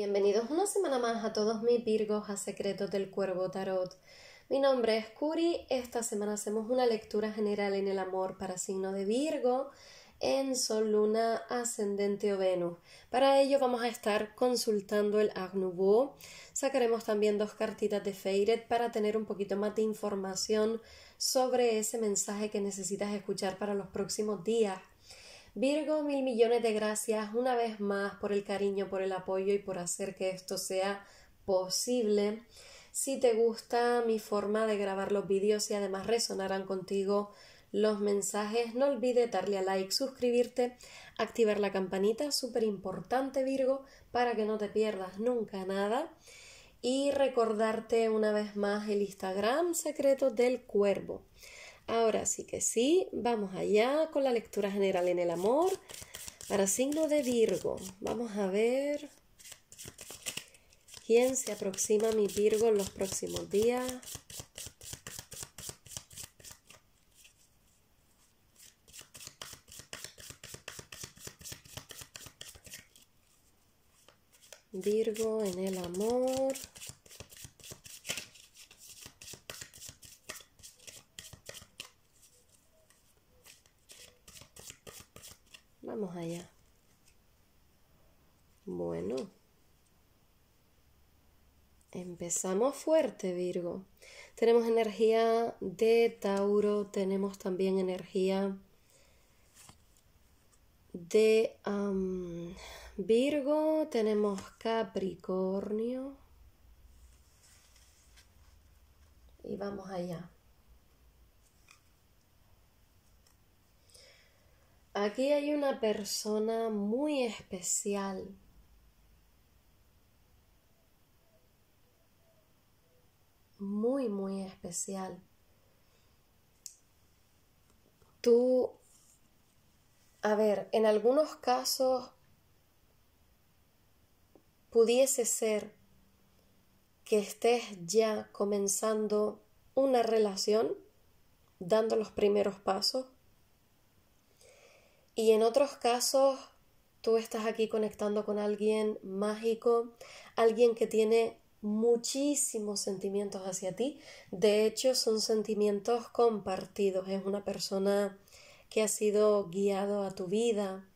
Bienvenidos una semana más a todos mis Virgos a Secretos del Cuervo Tarot. Mi nombre es Curi. Esta semana hacemos una lectura general en el amor para signo de Virgo en Sol, Luna, Ascendente o Venus. Para ello vamos a estar consultando el Agnubo. Sacaremos también dos cartitas de Feiret para tener un poquito más de información sobre ese mensaje que necesitas escuchar para los próximos días Virgo, mil millones de gracias una vez más por el cariño, por el apoyo y por hacer que esto sea posible. Si te gusta mi forma de grabar los vídeos y además resonarán contigo los mensajes, no olvides darle a like, suscribirte, activar la campanita, súper importante Virgo, para que no te pierdas nunca nada. Y recordarte una vez más el Instagram secreto del cuervo. Ahora sí que sí, vamos allá con la lectura general en el amor para signo de Virgo. Vamos a ver quién se aproxima a mi Virgo en los próximos días. Virgo en el amor. Vamos allá. Bueno. Empezamos fuerte, Virgo. Tenemos energía de Tauro, tenemos también energía de Virgo, tenemos Capricornio. Y vamos allá. Aquí hay una persona muy especial. Muy, muy especial. Tú, a ver, en algunos casos pudiese ser que estés ya comenzando una relación, dando los primeros pasos y en otros casos, tú estás aquí conectando con alguien mágico, alguien que tiene muchísimos sentimientos hacia ti. De hecho, son sentimientos compartidos. Es una persona que ha sido guiado a tu vida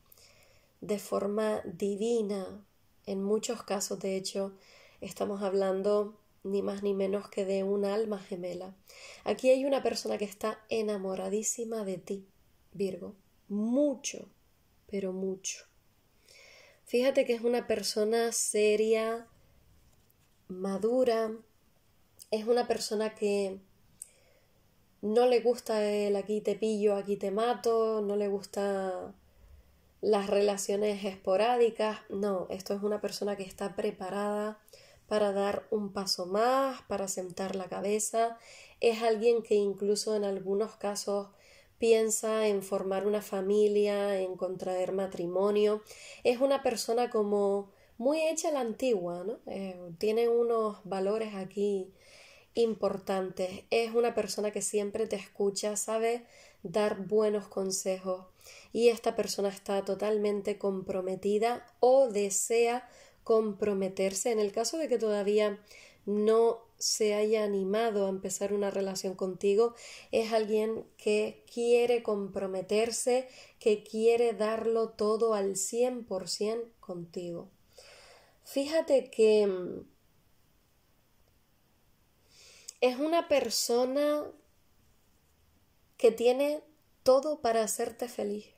de forma divina. En muchos casos, de hecho, estamos hablando ni más ni menos que de un alma gemela. Aquí hay una persona que está enamoradísima de ti, Virgo mucho, pero mucho. Fíjate que es una persona seria, madura, es una persona que no le gusta el aquí te pillo, aquí te mato, no le gusta las relaciones esporádicas, no, esto es una persona que está preparada para dar un paso más, para sentar la cabeza, es alguien que incluso en algunos casos piensa en formar una familia, en contraer matrimonio. Es una persona como muy hecha a la antigua, ¿no? Eh, tiene unos valores aquí importantes. Es una persona que siempre te escucha, sabe dar buenos consejos y esta persona está totalmente comprometida o desea comprometerse en el caso de que todavía no se haya animado a empezar una relación contigo, es alguien que quiere comprometerse, que quiere darlo todo al 100% contigo. Fíjate que mm, es una persona que tiene todo para hacerte feliz.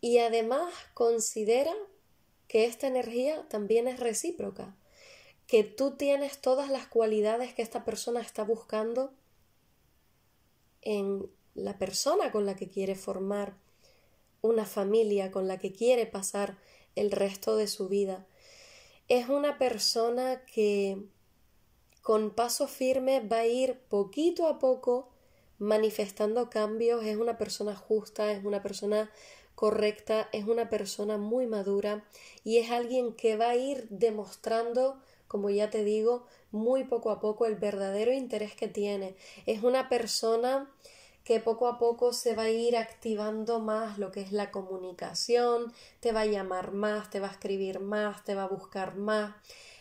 Y además considera que esta energía también es recíproca que tú tienes todas las cualidades que esta persona está buscando en la persona con la que quiere formar una familia, con la que quiere pasar el resto de su vida. Es una persona que con paso firme va a ir poquito a poco manifestando cambios, es una persona justa, es una persona correcta, es una persona muy madura y es alguien que va a ir demostrando como ya te digo, muy poco a poco el verdadero interés que tiene. Es una persona que poco a poco se va a ir activando más lo que es la comunicación, te va a llamar más, te va a escribir más, te va a buscar más.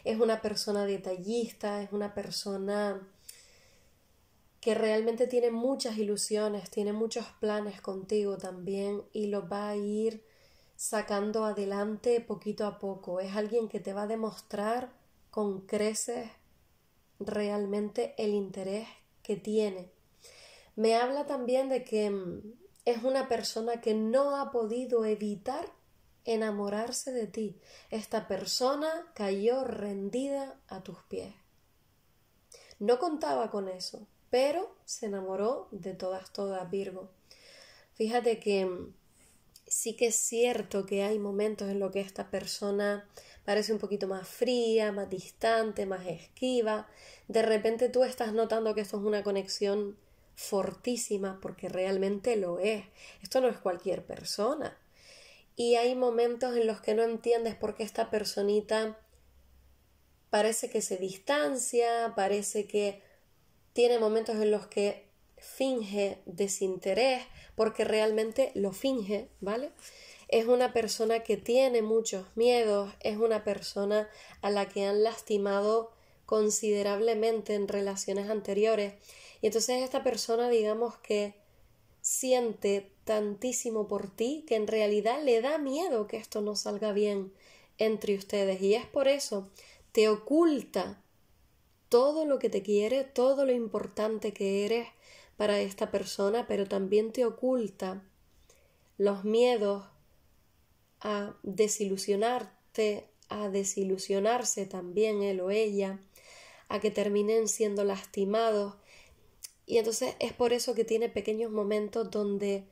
Es una persona detallista, es una persona que realmente tiene muchas ilusiones, tiene muchos planes contigo también y lo va a ir sacando adelante poquito a poco. Es alguien que te va a demostrar con creces realmente el interés que tiene. Me habla también de que mm, es una persona que no ha podido evitar enamorarse de ti. Esta persona cayó rendida a tus pies. No contaba con eso, pero se enamoró de todas, todas, Virgo. Fíjate que mm, sí que es cierto que hay momentos en los que esta persona parece un poquito más fría, más distante, más esquiva. De repente tú estás notando que esto es una conexión fortísima porque realmente lo es. Esto no es cualquier persona. Y hay momentos en los que no entiendes por qué esta personita parece que se distancia, parece que tiene momentos en los que finge desinterés, porque realmente lo finge, ¿vale? Es una persona que tiene muchos miedos, es una persona a la que han lastimado considerablemente en relaciones anteriores. Y entonces esta persona, digamos que siente tantísimo por ti que en realidad le da miedo que esto no salga bien entre ustedes. Y es por eso te oculta todo lo que te quiere, todo lo importante que eres, para esta persona, pero también te oculta los miedos a desilusionarte, a desilusionarse también él o ella, a que terminen siendo lastimados. Y entonces es por eso que tiene pequeños momentos donde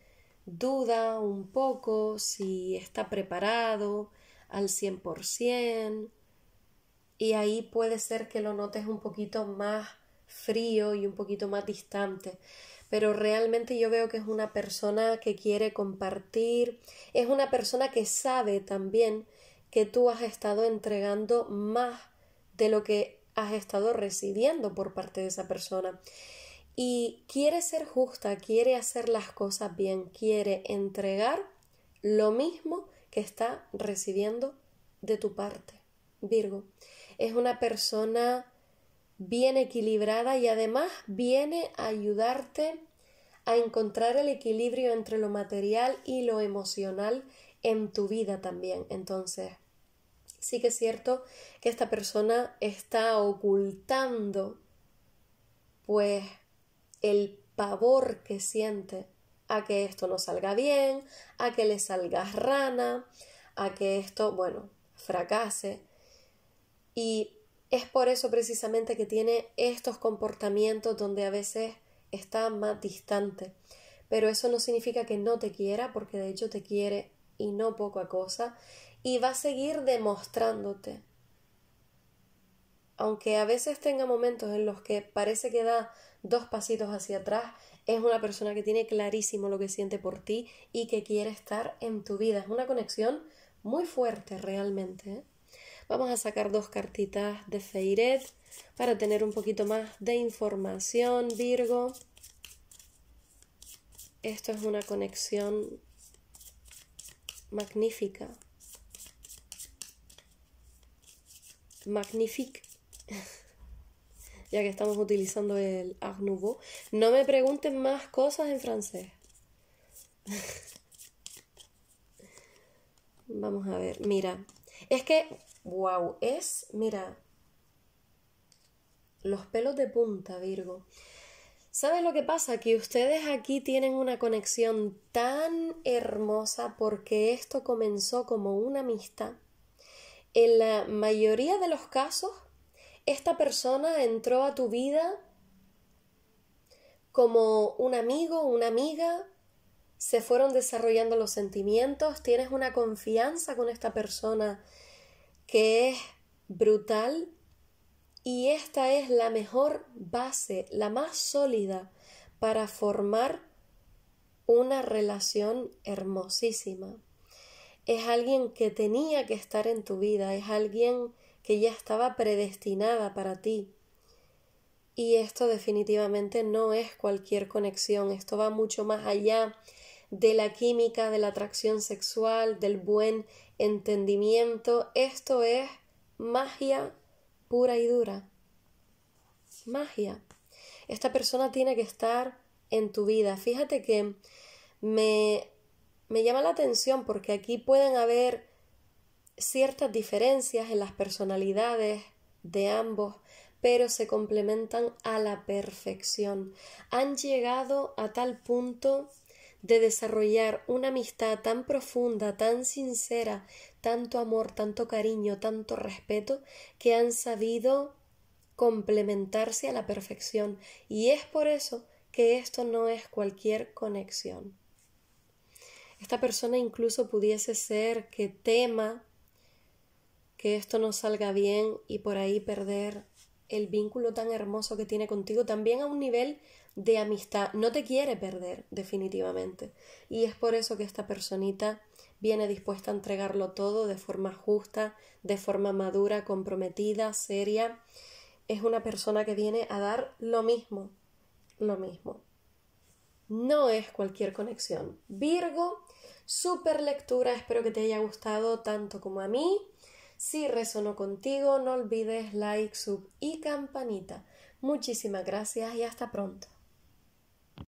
duda un poco si está preparado al 100%, y ahí puede ser que lo notes un poquito más frío y un poquito más distante. Pero realmente yo veo que es una persona que quiere compartir, es una persona que sabe también que tú has estado entregando más de lo que has estado recibiendo por parte de esa persona. Y quiere ser justa, quiere hacer las cosas bien, quiere entregar lo mismo que está recibiendo de tu parte. Virgo, es una persona bien equilibrada y además viene a ayudarte a encontrar el equilibrio entre lo material y lo emocional en tu vida también. Entonces, sí que es cierto que esta persona está ocultando pues el pavor que siente a que esto no salga bien, a que le salgas rana, a que esto, bueno, fracase. Y es por eso precisamente que tiene estos comportamientos donde a veces está más distante. Pero eso no significa que no te quiera, porque de hecho te quiere y no poca cosa, y va a seguir demostrándote. Aunque a veces tenga momentos en los que parece que da dos pasitos hacia atrás, es una persona que tiene clarísimo lo que siente por ti y que quiere estar en tu vida. Es una conexión muy fuerte realmente. ¿eh? Vamos a sacar dos cartitas de Feiret para tener un poquito más de información, Virgo. Esto es una conexión magnífica. Magnifique. ya que estamos utilizando el Art No me pregunten más cosas en francés. Vamos a ver, mira, es que, wow, es, mira, los pelos de punta, Virgo. ¿Sabes lo que pasa? Que ustedes aquí tienen una conexión tan hermosa porque esto comenzó como una amistad. En la mayoría de los casos, esta persona entró a tu vida como un amigo, una amiga, se fueron desarrollando los sentimientos, tienes una confianza con esta persona que es brutal y esta es la mejor base, la más sólida para formar una relación hermosísima. Es alguien que tenía que estar en tu vida, es alguien que ya estaba predestinada para ti. Y esto definitivamente no es cualquier conexión, esto va mucho más allá de la química, de la atracción sexual, del buen entendimiento. Esto es magia pura y dura. Magia. Esta persona tiene que estar en tu vida. Fíjate que me, me llama la atención porque aquí pueden haber ciertas diferencias en las personalidades de ambos, pero se complementan a la perfección. Han llegado a tal punto de desarrollar una amistad tan profunda, tan sincera, tanto amor, tanto cariño, tanto respeto, que han sabido complementarse a la perfección. Y es por eso que esto no es cualquier conexión. Esta persona incluso pudiese ser que tema que esto no salga bien y por ahí perder el vínculo tan hermoso que tiene contigo, también a un nivel de amistad no te quiere perder definitivamente. Y es por eso que esta personita viene dispuesta a entregarlo todo de forma justa, de forma madura, comprometida, seria. Es una persona que viene a dar lo mismo, lo mismo. No es cualquier conexión. Virgo, super lectura, espero que te haya gustado tanto como a mí. Si resonó contigo, no olvides like, sub y campanita. Muchísimas gracias y hasta pronto.